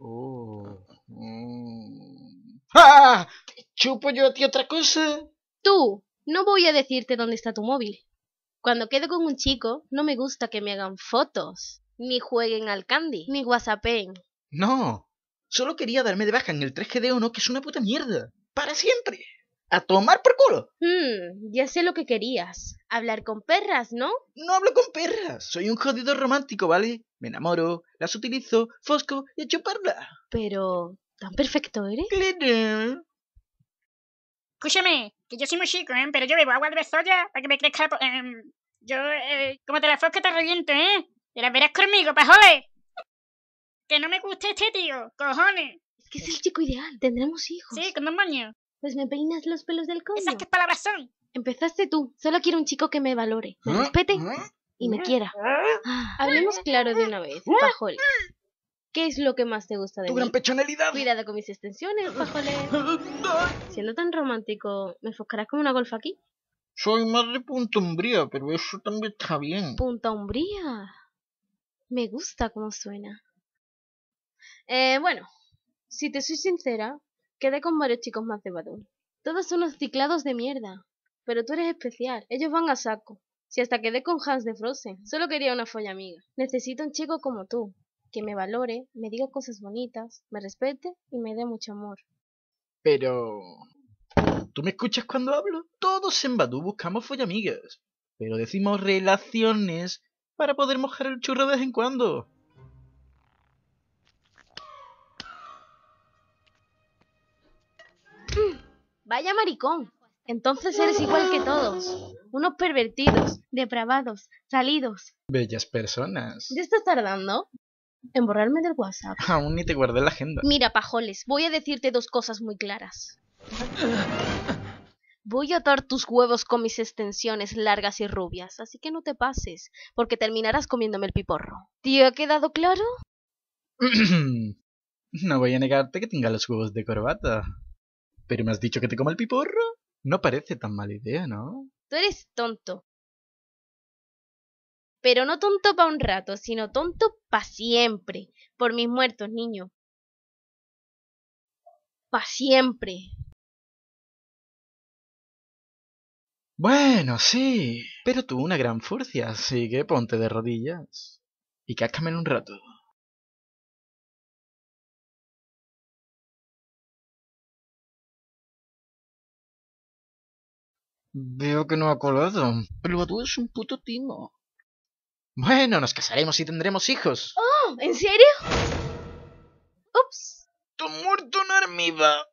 Oh. Ah, mm. ¡Ah! chupo yo a ti otra cosa? Tú, no voy a decirte dónde está tu móvil. Cuando quedo con un chico, no me gusta que me hagan fotos, ni jueguen al candy, ni whatsappen. No, solo quería darme de baja en el 3G de que es una puta mierda. Para siempre. A tomar por culo. Hmm, ya sé lo que querías. Hablar con perras, ¿no? No hablo con perras. Soy un jodido romántico, ¿vale? Me enamoro, las utilizo, fosco y a chuparla. Pero, ¿tan perfecto eres? Claro. Escúchame, que yo soy muy chico, ¿eh? Pero yo bebo agua de soya para que me crezca... Em, yo, eh, como te la fosco te reviento, ¿eh? Te la verás conmigo, pajole. Que no me guste este tío, cojones. Es que es el chico ideal, tendremos hijos. Sí, con dos baños. Pues me peinas los pelos del coño. ¿Esas qué palabras son? Empezaste tú. Solo quiero un chico que me valore, me ¿Ah? respete ¿Ah? y me quiera. Ah. Hablemos claro de una vez, Pajole. ¿Qué es lo que más te gusta de tu gran pechonalidad. Cuidado con mis extensiones, Pajole. Siendo tan romántico, ¿me enfocarás como una golfa aquí? Soy más de punta umbría, pero eso también está bien. Punta umbría. Me gusta como suena. Eh, bueno, si te soy sincera, quedé con varios chicos más de Badón. Todos son unos ciclados de mierda. Pero tú eres especial. Ellos van a saco. Si hasta quedé con Hans de Frozen, solo quería una folla amiga. Necesito un chico como tú, que me valore, me diga cosas bonitas, me respete y me dé mucho amor. Pero... ¿Tú me escuchas cuando hablo? Todos en Badú buscamos amigas, pero decimos relaciones para poder mojar el churro de vez en cuando. Mm, vaya maricón, entonces eres igual que todos. Unos pervertidos, depravados, salidos. Bellas personas. ¿Ya estás tardando? En borrarme del WhatsApp. Aún ni te guardé la agenda. Mira, Pajoles, voy a decirte dos cosas muy claras. Voy a atar tus huevos con mis extensiones largas y rubias, así que no te pases, porque terminarás comiéndome el piporro. ¿Te ha quedado claro? no voy a negarte que tenga los huevos de corbata. ¿Pero me has dicho que te coma el piporro? No parece tan mala idea, ¿no? Tú eres tonto. Pero no tonto pa' un rato, sino tonto pa' siempre. Por mis muertos, niño. Pa' siempre. Bueno, sí, pero tú una gran furcia, así que ponte de rodillas y cáscame un rato. Veo que no ha colado. Pero tú es un puto timo. Bueno, nos casaremos y tendremos hijos. Oh, ¿en serio? Ups. Tu muerto una armiva.